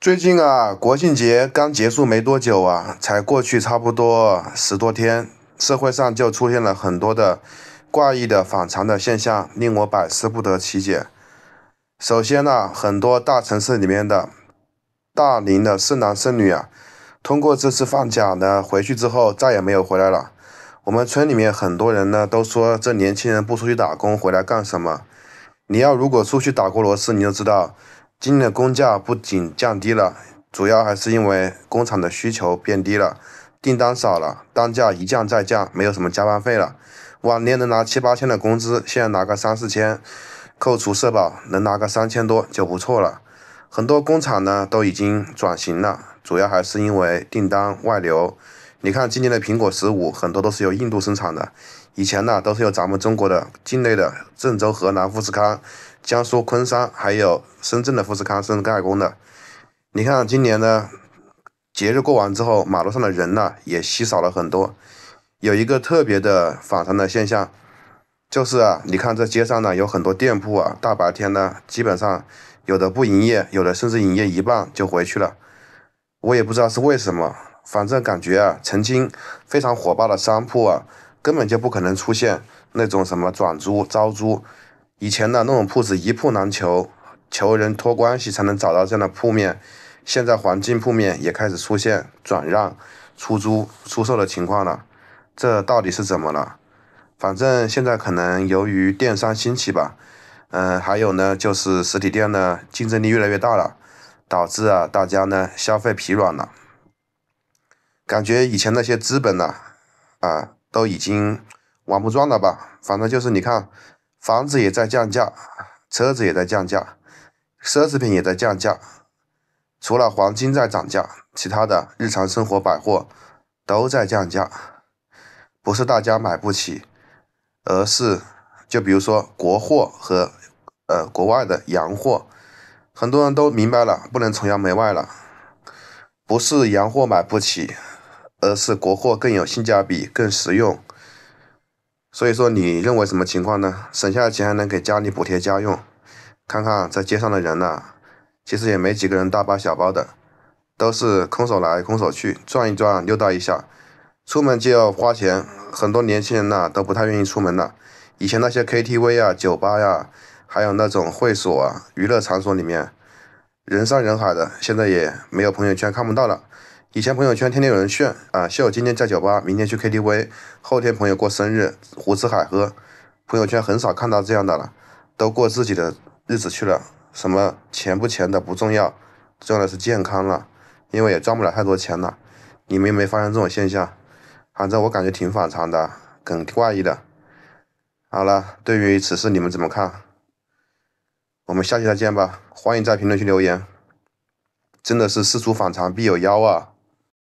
最近啊，国庆节刚结束没多久啊，才过去差不多十多天，社会上就出现了很多的怪异的、反常的现象，令我百思不得其解。首先呢，很多大城市里面的大龄的剩男剩女啊，通过这次放假呢，回去之后再也没有回来了。我们村里面很多人呢，都说这年轻人不出去打工回来干什么？你要如果出去打过螺丝，你就知道。今年的工价不仅降低了，主要还是因为工厂的需求变低了，订单少了，单价一降再降，没有什么加班费了。往年能拿七八千的工资，现在拿个三四千，扣除社保，能拿个三千多就不错了。很多工厂呢都已经转型了，主要还是因为订单外流。你看今年的苹果十五很多都是由印度生产的，以前呢都是由咱们中国的境内的郑州河南富士康、江苏昆山还有深圳的富士康生产加工的。你看今年呢，节日过完之后，马路上的人呢也稀少了很多。有一个特别的反常的现象，就是啊，你看这街上呢有很多店铺啊，大白天呢基本上有的不营业，有的甚至营业一半就回去了，我也不知道是为什么。反正感觉啊，曾经非常火爆的商铺啊，根本就不可能出现那种什么转租、招租。以前呢，那种铺子一铺难求，求人托关系才能找到这样的铺面。现在环境铺面也开始出现转让、出租、出售的情况了，这到底是怎么了？反正现在可能由于电商兴起吧，嗯，还有呢，就是实体店呢竞争力越来越大了，导致啊大家呢消费疲软了。感觉以前那些资本呢，啊，都已经玩不转了吧？反正就是你看，房子也在降价，车子也在降价，奢侈品也在降价，除了黄金在涨价，其他的日常生活百货都在降价。不是大家买不起，而是就比如说国货和呃国外的洋货，很多人都明白了，不能崇洋媚外了。不是洋货买不起。而是国货更有性价比，更实用。所以说，你认为什么情况呢？省下钱还能给家里补贴家用。看看在街上的人呐，其实也没几个人大包小包的，都是空手来空手去，转一转溜达一下。出门就要花钱，很多年轻人呐都不太愿意出门了。以前那些 KTV 啊、酒吧呀，还有那种会所啊、娱乐场所里面，人山人海的，现在也没有朋友圈看不到了。以前朋友圈天天有人炫啊，秀我今天在酒吧，明天去 K T V，后天朋友过生日，胡吃海喝。朋友圈很少看到这样的了，都过自己的日子去了。什么钱不钱的不重要，重要的是健康了，因为也赚不了太多钱了。你们有没有发现这种现象？反正我感觉挺反常的，很怪异的。好了，对于此事你们怎么看？我们下期再见吧，欢迎在评论区留言。真的是事出反常必有妖啊！